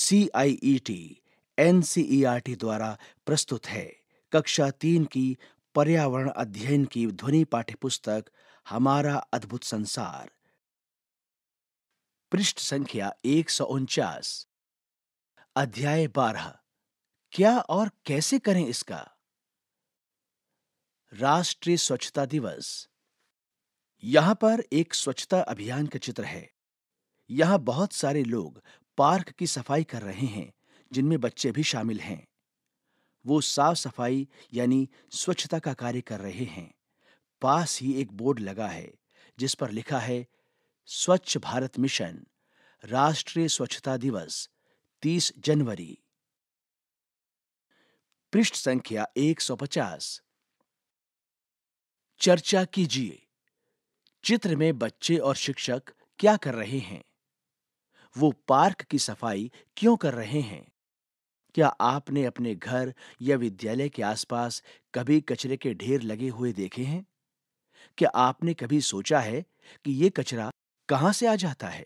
C I E T N C E R T द्वारा प्रस्तुत है कक्षा तीन की पर्यावरण अध्ययन की ध्वनि पाठ्य पुस्तक हमारा अद्भुत संसार पृष्ठ संख्या एक सौ उनचास अध्याय बारह क्या और कैसे करें इसका राष्ट्रीय स्वच्छता दिवस यहां पर एक स्वच्छता अभियान का चित्र है यहां बहुत सारे लोग पार्क की सफाई कर रहे हैं जिनमें बच्चे भी शामिल हैं वो साफ सफाई यानी स्वच्छता का कार्य कर रहे हैं पास ही एक बोर्ड लगा है जिस पर लिखा है स्वच्छ भारत मिशन राष्ट्रीय स्वच्छता दिवस 30 जनवरी पृष्ठ संख्या 150 चर्चा कीजिए चित्र में बच्चे और शिक्षक क्या कर रहे हैं वो पार्क की सफाई क्यों कर रहे हैं क्या आपने अपने घर या विद्यालय के आसपास कभी कचरे के ढेर लगे हुए देखे हैं क्या आपने कभी सोचा है कि ये कचरा कहां से आ जाता है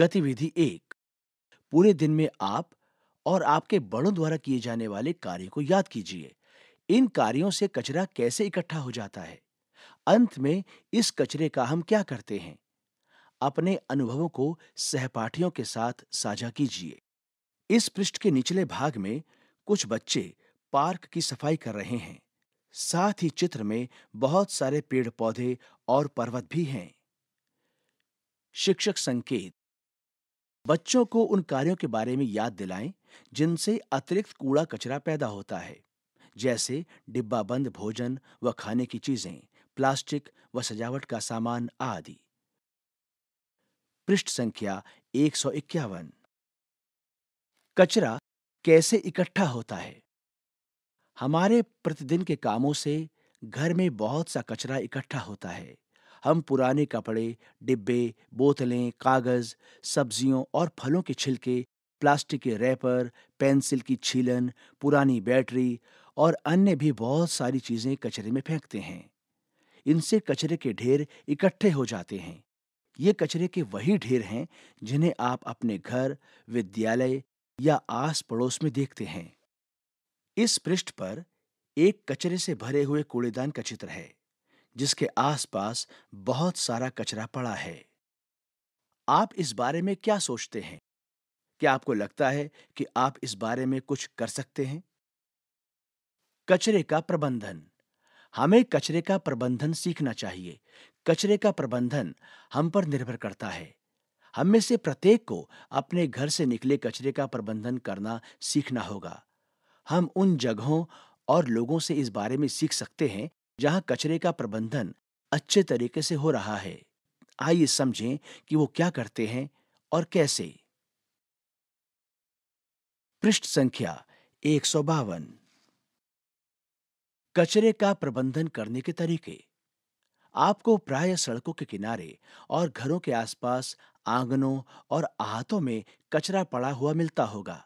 गतिविधि एक पूरे दिन में आप और आपके बड़ों द्वारा किए जाने वाले कार्य को याद कीजिए इन कार्यों से कचरा कैसे इकट्ठा हो जाता है अंत में इस कचरे का हम क्या करते हैं अपने अनुभवों को सहपाठियों के साथ साझा कीजिए इस पृष्ठ के निचले भाग में कुछ बच्चे पार्क की सफाई कर रहे हैं साथ ही चित्र में बहुत सारे पेड़ पौधे और पर्वत भी हैं शिक्षक संकेत बच्चों को उन कार्यों के बारे में याद दिलाएं जिनसे अतिरिक्त कूड़ा कचरा पैदा होता है जैसे डिब्बा बंद भोजन व खाने की चीजें प्लास्टिक व सजावट का सामान आदि पृष्ठ संख्या एक सौ इक्यावन कचरा कैसे इकट्ठा होता है हमारे प्रतिदिन के कामों से घर में बहुत सा कचरा इकट्ठा होता है हम पुराने कपड़े डिब्बे बोतलें कागज सब्जियों और फलों के छिलके प्लास्टिक के रैपर पेंसिल की छीलन पुरानी बैटरी और अन्य भी बहुत सारी चीजें कचरे में फेंकते हैं इनसे कचरे के ढेर इकट्ठे हो जाते हैं ये कचरे के वही ढेर हैं जिन्हें आप अपने घर विद्यालय या आस पड़ोस में देखते हैं इस पृष्ठ पर एक कचरे से भरे हुए कूड़ेदान का चित्र है जिसके आसपास बहुत सारा कचरा पड़ा है आप इस बारे में क्या सोचते हैं क्या आपको लगता है कि आप इस बारे में कुछ कर सकते हैं कचरे का प्रबंधन हमें कचरे का प्रबंधन सीखना चाहिए कचरे का प्रबंधन हम पर निर्भर करता है हम में से प्रत्येक को अपने घर से निकले कचरे का प्रबंधन करना सीखना होगा हम उन जगहों और लोगों से इस बारे में सीख सकते हैं जहां कचरे का प्रबंधन अच्छे तरीके से हो रहा है आइए समझें कि वो क्या करते हैं और कैसे पृष्ठ संख्या एक कचरे का प्रबंधन करने के तरीके आपको प्राय सड़कों के किनारे और घरों के आसपास आंगनों और आहतों में कचरा पड़ा हुआ मिलता होगा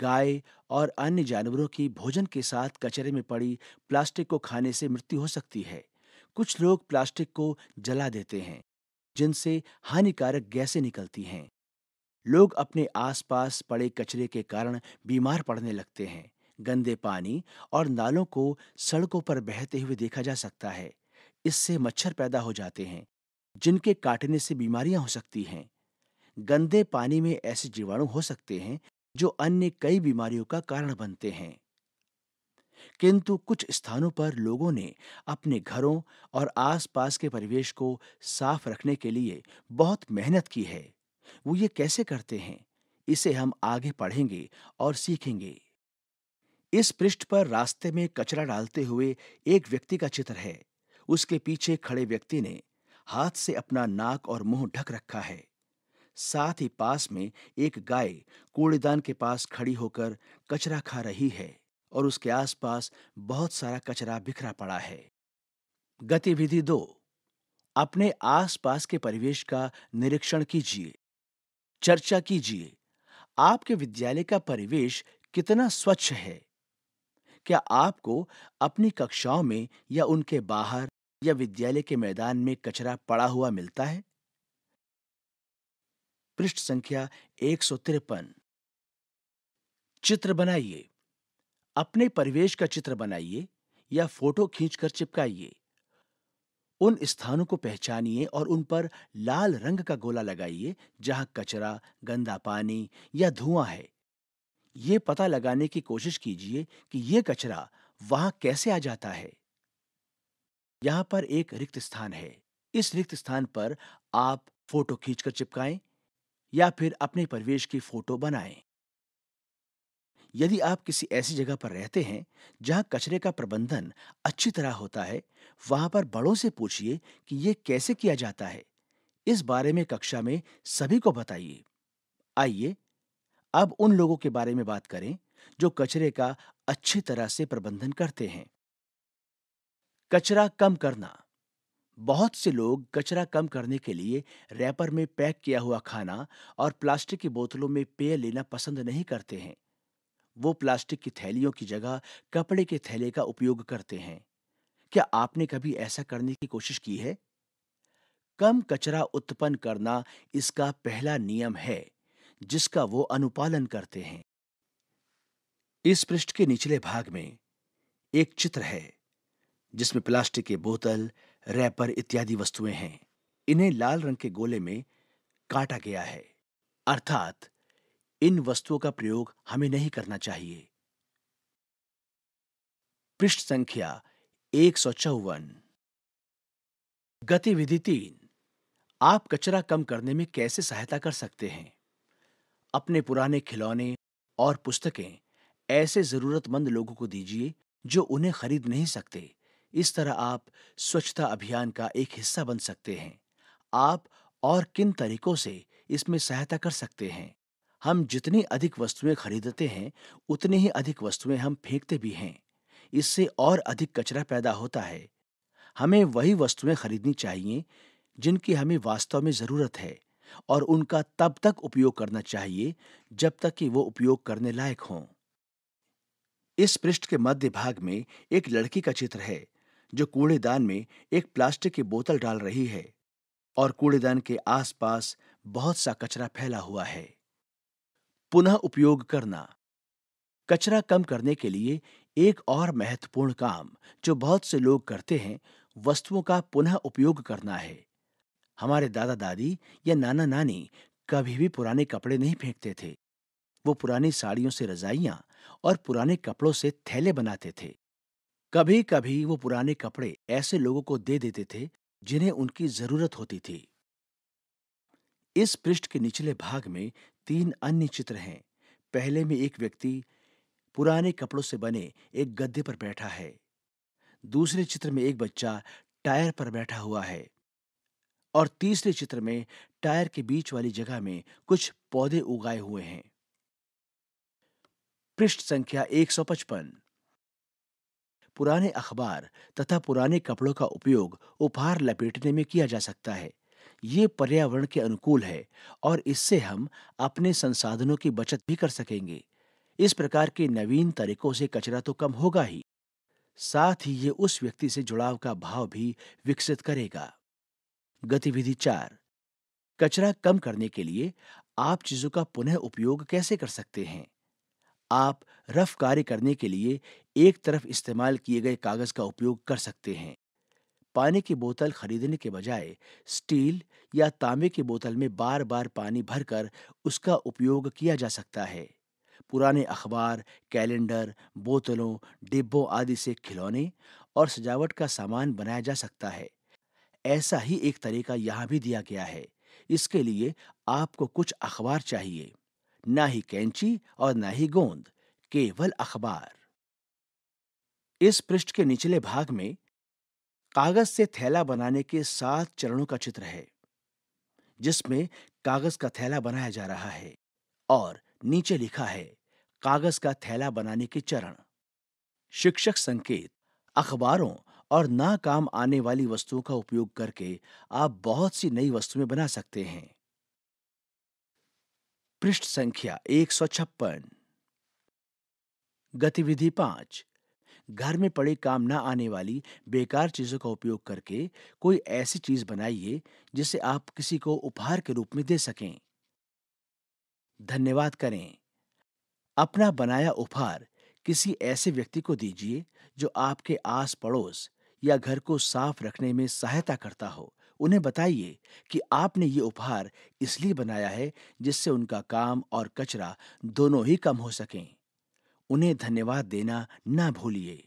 गाय और अन्य जानवरों की भोजन के साथ कचरे में पड़ी प्लास्टिक को खाने से मृत्यु हो सकती है कुछ लोग प्लास्टिक को जला देते हैं जिनसे हानिकारक गैसें निकलती हैं लोग अपने आसपास पड़े कचरे के कारण बीमार पड़ने लगते हैं गंदे पानी और नालों को सड़कों पर बहते हुए देखा जा सकता है इससे मच्छर पैदा हो जाते हैं जिनके काटने से बीमारियां हो सकती हैं गंदे पानी में ऐसे जीवाणु हो सकते हैं जो अन्य कई बीमारियों का कारण बनते हैं किंतु कुछ स्थानों पर लोगों ने अपने घरों और आसपास के परिवेश को साफ रखने के लिए बहुत मेहनत की है वो ये कैसे करते हैं इसे हम आगे पढ़ेंगे और सीखेंगे इस पृष्ठ पर रास्ते में कचरा डालते हुए एक व्यक्ति का चित्र है उसके पीछे खड़े व्यक्ति ने हाथ से अपना नाक और मुंह ढक रखा है साथ ही पास में एक गाय कूड़ेदान के पास खड़ी होकर कचरा खा रही है और उसके आसपास बहुत सारा कचरा बिखरा पड़ा है गतिविधि दो अपने आसपास के परिवेश का निरीक्षण कीजिए चर्चा कीजिए आपके विद्यालय का परिवेश कितना स्वच्छ है क्या आपको अपनी कक्षाओं में या उनके बाहर या विद्यालय के मैदान में कचरा पड़ा हुआ मिलता है पृष्ठ संख्या एक सौ तिरपन चित्र बनाइए अपने परिवेश का चित्र बनाइए या फोटो खींचकर चिपकाइए उन स्थानों को पहचानिए और उन पर लाल रंग का गोला लगाइए जहां कचरा गंदा पानी या धुआं है ये पता लगाने की कोशिश कीजिए कि यह कचरा वहां कैसे आ जाता है यहाँ पर एक रिक्त स्थान है इस रिक्त स्थान पर आप फोटो खींचकर चिपकाएं या फिर अपने परिवेश की फोटो बनाएं। यदि आप किसी ऐसी जगह पर रहते हैं जहां कचरे का प्रबंधन अच्छी तरह होता है वहां पर बड़ों से पूछिए कि यह कैसे किया जाता है इस बारे में कक्षा में सभी को बताइए आइए अब उन लोगों के बारे में बात करें जो कचरे का अच्छी तरह से प्रबंधन करते हैं कचरा कम करना बहुत से लोग कचरा कम करने के लिए रैपर में पैक किया हुआ खाना और प्लास्टिक की बोतलों में पेय लेना पसंद नहीं करते हैं वो प्लास्टिक की थैलियों की जगह कपड़े के थैले का उपयोग करते हैं क्या आपने कभी ऐसा करने की कोशिश की है कम कचरा उत्पन्न करना इसका पहला नियम है जिसका वो अनुपालन करते हैं इस पृष्ठ के निचले भाग में एक चित्र है जिसमें प्लास्टिक के बोतल रैपर इत्यादि वस्तुएं हैं इन्हें लाल रंग के गोले में काटा गया है अर्थात इन वस्तुओं का प्रयोग हमें नहीं करना चाहिए पृष्ठ संख्या एक सौ चौवन गतिविधि तीन आप कचरा कम करने में कैसे सहायता कर सकते हैं अपने पुराने खिलौने और पुस्तकें ऐसे जरूरतमंद लोगों को दीजिए जो उन्हें खरीद नहीं सकते इस तरह आप स्वच्छता अभियान का एक हिस्सा बन सकते हैं आप और किन तरीकों से इसमें सहायता कर सकते हैं हम जितनी अधिक वस्तुएं खरीदते हैं उतनी ही अधिक वस्तुएं हम फेंकते भी हैं इससे और अधिक कचरा पैदा होता है हमें वही वस्तुएं खरीदनी चाहिए जिनकी हमें वास्तव में ज़रूरत है और उनका तब तक उपयोग करना चाहिए जब तक कि वो उपयोग करने लायक हों इस पृष्ठ के मध्य भाग में एक लड़की का चित्र है जो कूड़ेदान में एक प्लास्टिक की बोतल डाल रही है और कूड़ेदान के आसपास बहुत सा कचरा फैला हुआ है पुनः उपयोग करना कचरा कम करने के लिए एक और महत्वपूर्ण काम जो बहुत से लोग करते हैं वस्तुओं का पुनः उपयोग करना है हमारे दादा दादी या नाना नानी कभी भी पुराने कपड़े नहीं फेंकते थे वो पुरानी साड़ियों से रजाइयां और पुराने कपड़ों से थैले बनाते थे कभी कभी वो पुराने कपड़े ऐसे लोगों को दे देते थे जिन्हें उनकी जरूरत होती थी इस पृष्ठ के निचले भाग में तीन अन्य चित्र हैं पहले में एक व्यक्ति पुराने कपड़ों से बने एक गद्दे पर बैठा है दूसरे चित्र में एक बच्चा टायर पर बैठा हुआ है और तीसरे चित्र में टायर के बीच वाली जगह में कुछ पौधे उगाए हुए हैं पृष्ठ संख्या 155 पुराने अखबार तथा पुराने कपड़ों का उपयोग उपहार लपेटने में किया जा सकता है ये पर्यावरण के अनुकूल है और इससे हम अपने संसाधनों की बचत भी कर सकेंगे इस प्रकार के नवीन तरीकों से कचरा तो कम होगा ही साथ ही ये उस व्यक्ति से जुड़ाव का भाव भी विकसित करेगा गतिविधि चार कचरा कम करने के लिए आप चीजों का पुनः उपयोग कैसे कर सकते हैं आप रफ कार्य करने के लिए एक तरफ इस्तेमाल किए गए कागज का उपयोग कर सकते हैं पानी की बोतल खरीदने के बजाय स्टील या तांबे की बोतल में बार बार पानी भरकर उसका उपयोग किया जा सकता है पुराने अखबार कैलेंडर बोतलों डिब्बों आदि से खिलौने और सजावट का सामान बनाया जा सकता है ऐसा ही एक तरीका यहाँ भी दिया गया है इसके लिए आपको कुछ अखबार चाहिए ना ही कैंची और ना ही गोंद केवल अखबार इस पृष्ठ के निचले भाग में कागज से थैला बनाने के सात चरणों का चित्र है जिसमें कागज का थैला बनाया जा रहा है और नीचे लिखा है कागज का थैला बनाने के चरण शिक्षक संकेत अखबारों और ना काम आने वाली वस्तुओं का उपयोग करके आप बहुत सी नई वस्तुएं बना सकते हैं पृष्ठ संख्या एक सौ छप्पन गतिविधि पांच घर में पड़े काम ना आने वाली बेकार चीजों का उपयोग करके कोई ऐसी चीज बनाइए जिसे आप किसी को उपहार के रूप में दे सकें धन्यवाद करें अपना बनाया उपहार किसी ऐसे व्यक्ति को दीजिए जो आपके आस पड़ोस या घर को साफ रखने में सहायता करता हो उन्हें बताइए कि आपने ये उपहार इसलिए बनाया है जिससे उनका काम और कचरा दोनों ही कम हो सकें उन्हें धन्यवाद देना ना भूलिए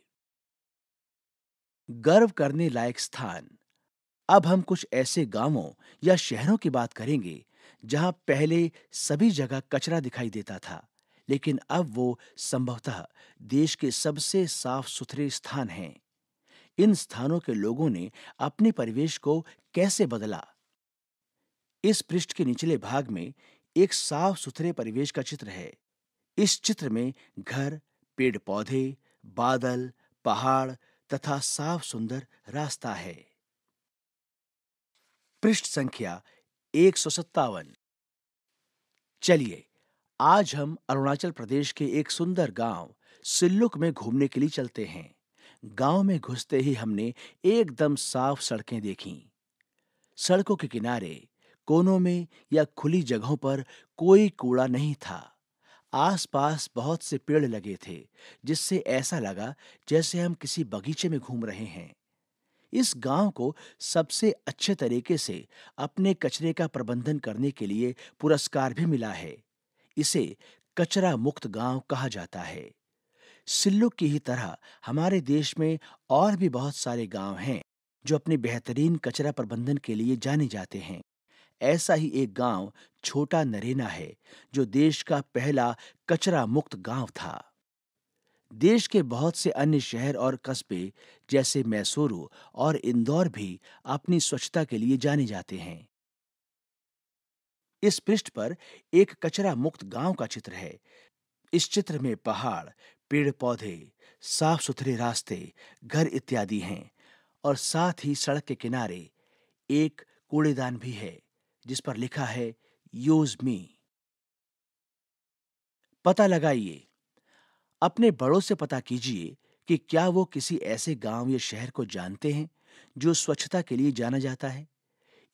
गर्व करने लायक स्थान अब हम कुछ ऐसे गांवों या शहरों की बात करेंगे जहां पहले सभी जगह कचरा दिखाई देता था लेकिन अब वो संभवतः देश के सबसे साफ सुथरे स्थान हैं इन स्थानों के लोगों ने अपने परिवेश को कैसे बदला इस पृष्ठ के निचले भाग में एक साफ सुथरे परिवेश का चित्र है इस चित्र में घर पेड़ पौधे बादल पहाड़ तथा साफ सुंदर रास्ता है पृष्ठ संख्या एक चलिए आज हम अरुणाचल प्रदेश के एक सुंदर गांव सिल्लुक में घूमने के लिए चलते हैं गांव में घुसते ही हमने एकदम साफ सड़कें देखीं सड़कों के किनारे कोनों में या खुली जगहों पर कोई कूड़ा नहीं था आसपास बहुत से पेड़ लगे थे जिससे ऐसा लगा जैसे हम किसी बगीचे में घूम रहे हैं इस गांव को सबसे अच्छे तरीके से अपने कचरे का प्रबंधन करने के लिए पुरस्कार भी मिला है इसे कचरा मुक्त गांव कहा जाता है सिल्लू की ही तरह हमारे देश में और भी बहुत सारे गांव हैं जो अपने बेहतरीन कचरा प्रबंधन के लिए जाने जाते हैं ऐसा ही एक गांव छोटा नरेना है जो देश का पहला कचरा मुक्त गांव था देश के बहुत से अन्य शहर और कस्बे जैसे मैसूरू और इंदौर भी अपनी स्वच्छता के लिए जाने जाते हैं इस पृष्ठ पर एक कचरा मुक्त गांव का चित्र है इस चित्र में पहाड़ पेड़ पौधे साफ सुथरे रास्ते घर इत्यादि हैं और साथ ही सड़क के किनारे एक कूड़ेदान भी है जिस पर लिखा है यूज मी पता लगाइए अपने बड़ों से पता कीजिए कि क्या वो किसी ऐसे गांव या शहर को जानते हैं जो स्वच्छता के लिए जाना जाता है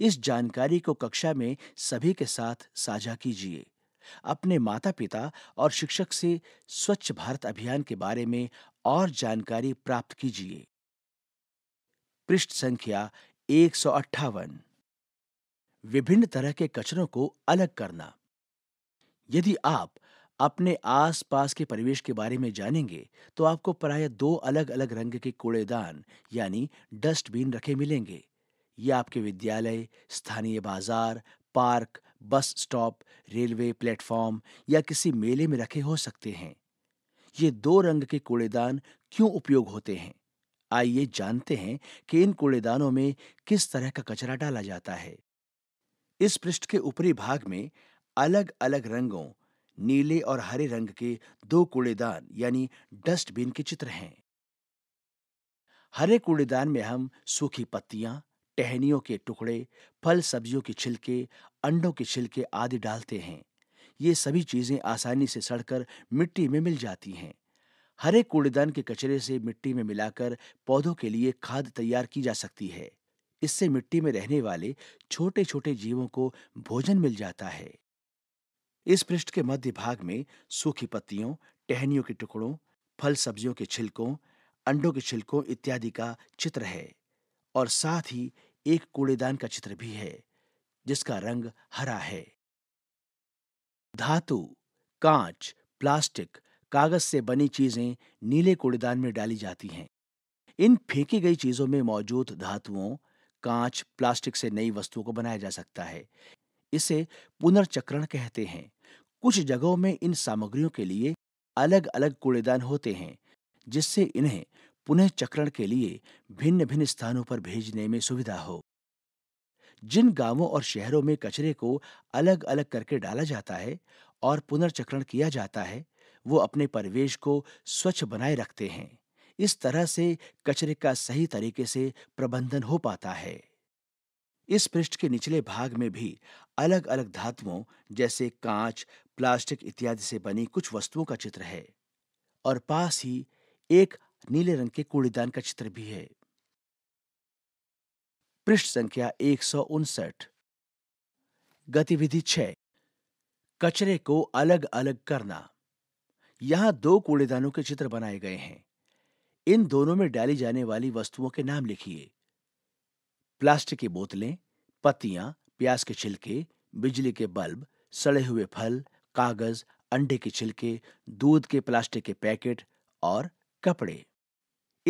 इस जानकारी को कक्षा में सभी के साथ साझा कीजिए अपने माता पिता और शिक्षक से स्वच्छ भारत अभियान के बारे में और जानकारी प्राप्त कीजिए पृष्ठ संख्या एक विभिन्न तरह के कचरों को अलग करना यदि आप अपने आसपास के परिवेश के बारे में जानेंगे तो आपको प्राय दो अलग अलग रंग के कूड़ेदान यानी डस्टबिन रखे मिलेंगे ये आपके विद्यालय स्थानीय बाजार park bus stop railway platform या किसी मेले में रखे हो सकते हैं ये दो रंग के कूड़ेदान क्यों उपयोग होते हैं आइए जानते हैं कि इन कूड़ेदानों में किस तरह का कचरा डाला जाता है इस पृष्ठ के ऊपरी भाग में अलग अलग रंगों नीले और हरे रंग के दो कूड़ेदान यानी डस्टबिन के चित्र हैं हरे कूड़ेदान में हम सूखी पत्तियां टहनियों के टुकड़े फल सब्जियों के छिलके अंडों के छिलके आदि डालते हैं ये सभी चीजें आसानी से सड़कर मिट्टी में मिल जाती हैं हरे कूड़ेदान के कचरे से मिट्टी में मिलाकर पौधों के लिए खाद तैयार की जा सकती है इससे मिट्टी में रहने वाले छोटे छोटे जीवों को भोजन मिल जाता है इस पृष्ठ के मध्य भाग में सूखी पत्तियों टहनियों के टुकड़ों फल सब्जियों के छिलकों अंडों के छिलकों इत्यादि का चित्र है और साथ ही एक कूड़ेदान का चित्र भी है जिसका रंग हरा है धातु कांच प्लास्टिक कागज से बनी चीजें नीले कूड़ेदान में डाली जाती हैं इन फेंकी गई चीजों में मौजूद धातुओं कांच प्लास्टिक से नई वस्तुओं को बनाया जा सकता है इसे पुनर्चक्रण कहते हैं कुछ जगहों में इन सामग्रियों के लिए अलग अलग कूड़ेदान होते हैं जिससे इन्हें पुनः चक्रण के लिए भिन्न भिन्न स्थानों पर भेजने में सुविधा हो जिन गांवों और शहरों में कचरे को अलग अलग करके डाला जाता है और पुनर्चक्रण किया जाता है वो अपने परिवेश को स्वच्छ बनाए रखते हैं इस तरह से कचरे का सही तरीके से प्रबंधन हो पाता है इस पृष्ठ के निचले भाग में भी अलग अलग धातुओं जैसे कांच प्लास्टिक इत्यादि से बनी कुछ वस्तुओं का चित्र है और पास ही एक नीले रंग के कूड़ेदान का चित्र भी है पृष्ठ संख्या एक गतिविधि छ कचरे को अलग अलग करना यहां दो कूड़ेदानों के चित्र बनाए गए हैं इन दोनों में डाली जाने वाली वस्तुओं के नाम लिखिए प्लास्टिक की बोतलें पत्तियां प्याज के छिलके बिजली के बल्ब सड़े हुए फल कागज अंडे के छिलके दूध के प्लास्टिक के पैकेट और कपड़े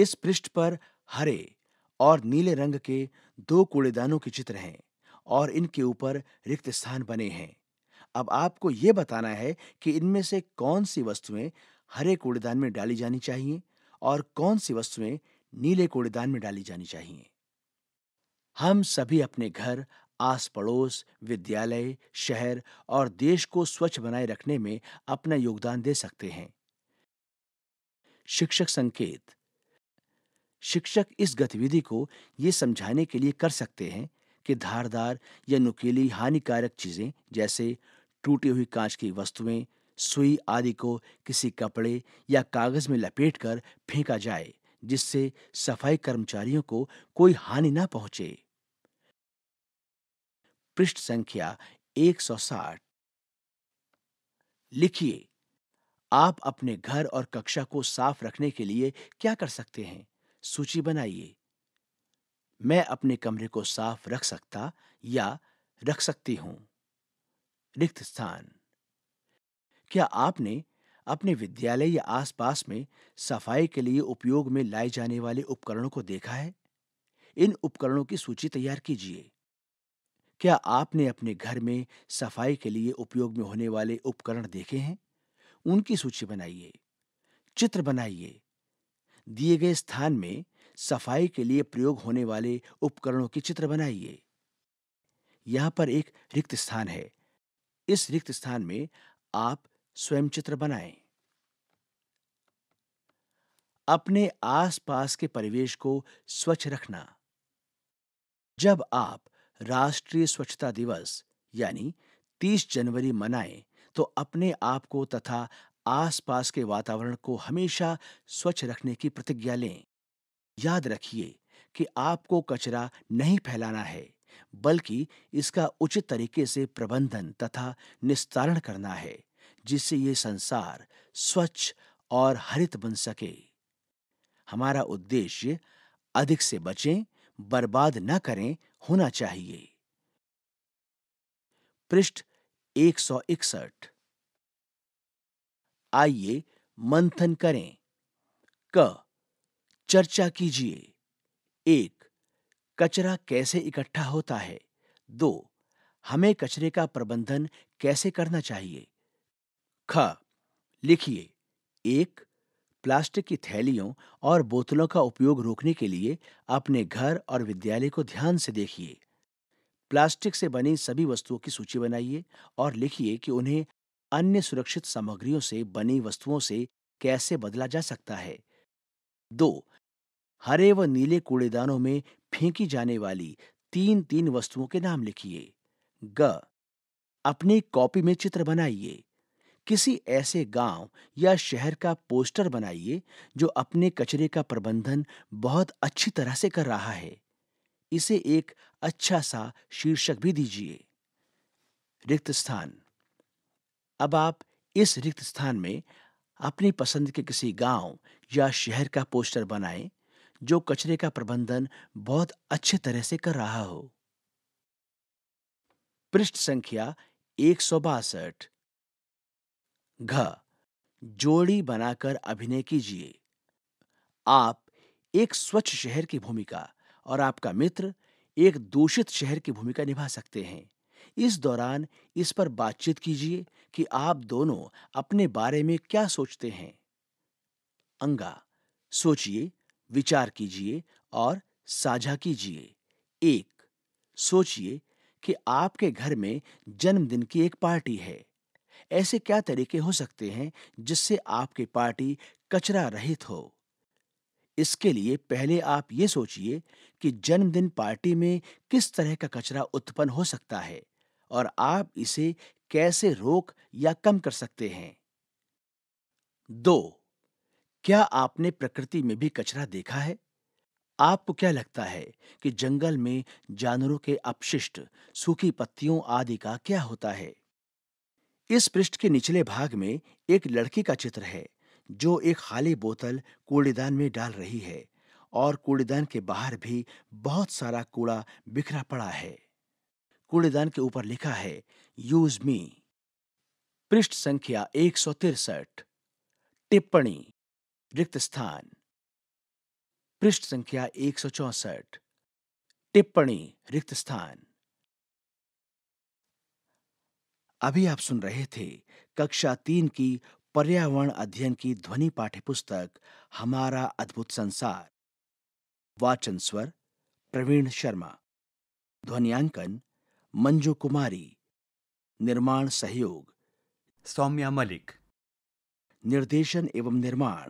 इस पृष्ठ पर हरे और नीले रंग के दो कूड़ेदानों के चित्र हैं और इनके ऊपर रिक्त स्थान बने हैं अब आपको ये बताना है कि इनमें से कौन सी वस्तुएं हरे कूड़ेदान में डाली जानी चाहिए और कौन सी वस्तुएं नीले कूड़ेदान में डाली जानी चाहिए हम सभी अपने घर आस पड़ोस विद्यालय शहर और देश को स्वच्छ बनाए रखने में अपना योगदान दे सकते हैं शिक्षक संकेत शिक्षक इस गतिविधि को ये समझाने के लिए कर सकते हैं कि धारदार या नुकीली हानिकारक चीजें जैसे टूटी हुई कांच की वस्तुएं सुई आदि को किसी कपड़े या कागज में लपेटकर फेंका जाए जिससे सफाई कर्मचारियों को कोई हानि ना पहुंचे पृष्ठ संख्या 160 लिखिए आप अपने घर और कक्षा को साफ रखने के लिए क्या कर सकते हैं सूची बनाइए मैं अपने कमरे को साफ रख सकता या रख सकती हूं रिक्त स्थान क्या आपने अपने विद्यालय या आसपास में सफाई के लिए उपयोग में लाए जाने वाले उपकरणों को देखा है इन उपकरणों की सूची तैयार कीजिए क्या आपने अपने घर में सफाई के लिए उपयोग में होने वाले उपकरण देखे हैं उनकी सूची बनाइए चित्र बनाइए दिए गए स्थान में सफाई के लिए प्रयोग होने वाले उपकरणों की चित्र बनाइए यहां पर एक रिक्त स्थान है इस रिक्त स्थान में आप स्वयं चित्र बनाएं अपने आसपास के परिवेश को स्वच्छ रखना जब आप राष्ट्रीय स्वच्छता दिवस यानी 30 जनवरी मनाएं तो अपने आप को तथा आसपास के वातावरण को हमेशा स्वच्छ रखने की प्रतिज्ञा लें याद रखिए कि आपको कचरा नहीं फैलाना है बल्कि इसका उचित तरीके से प्रबंधन तथा निस्तारण करना है जिससे ये संसार स्वच्छ और हरित बन सके हमारा उद्देश्य अधिक से बचें बर्बाद न करें होना चाहिए पृष्ठ एक सौ इकसठ आइए मंथन करें क चर्चा कीजिए एक कचरा कैसे इकट्ठा होता है दो हमें कचरे का प्रबंधन कैसे करना चाहिए ख लिखिए एक प्लास्टिक की थैलियों और बोतलों का उपयोग रोकने के लिए अपने घर और विद्यालय को ध्यान से देखिए प्लास्टिक से बनी सभी वस्तुओं की सूची बनाइए और लिखिए कि उन्हें अन्य सुरक्षित सामग्रियों से बनी वस्तुओं से कैसे बदला जा सकता है दो हरे व नीले कूड़ेदानों में फेंकी जाने वाली तीन तीन वस्तुओं के नाम लिखिए ग अपनी कॉपी में चित्र बनाइए किसी ऐसे गांव या शहर का पोस्टर बनाइए जो अपने कचरे का प्रबंधन बहुत अच्छी तरह से कर रहा है इसे एक अच्छा सा शीर्षक भी दीजिए रिक्त स्थान अब आप इस रिक्त स्थान में अपनी पसंद के किसी गांव या शहर का पोस्टर बनाएं जो कचरे का प्रबंधन बहुत अच्छे तरह से कर रहा हो पृष्ठ संख्या एक सौ बासठ घ जोड़ी बनाकर अभिनय कीजिए आप एक स्वच्छ शहर की भूमिका और आपका मित्र एक दूषित शहर की भूमिका निभा सकते हैं इस दौरान इस पर बातचीत कीजिए कि आप दोनों अपने बारे में क्या सोचते हैं अंगा सोचिए विचार कीजिए और साझा कीजिए एक सोचिए कि आपके घर में जन्मदिन की एक पार्टी है ऐसे क्या तरीके हो सकते हैं जिससे आपकी पार्टी कचरा रहित हो इसके लिए पहले आप ये सोचिए कि जन्मदिन पार्टी में किस तरह का कचरा उत्पन्न हो सकता है और आप इसे कैसे रोक या कम कर सकते हैं दो क्या आपने प्रकृति में भी कचरा देखा है आपको क्या लगता है कि जंगल में जानवरों के अपशिष्ट सूखी पत्तियों आदि का क्या होता है इस पृष्ठ के निचले भाग में एक लड़की का चित्र है जो एक खाली बोतल कूड़ेदान में डाल रही है और कूड़ेदान के बाहर भी बहुत सारा कूड़ा बिखरा पड़ा है कूड़ेदान के ऊपर लिखा है यूज मी पृष्ठ संख्या एक टिप्पणी रिक्त स्थान पृष्ठ संख्या एक सौ चौसठ टिप्पणी रिक्त स्थान अभी आप सुन रहे थे कक्षा तीन की पर्यावरण अध्ययन की ध्वनि पाठ्य पुस्तक हमारा अद्भुत संसार वाचन स्वर प्रवीण शर्मा ध्वनियांकन मंजू कुमारी निर्माण सहयोग सौम्या मलिक निर्देशन एवं निर्माण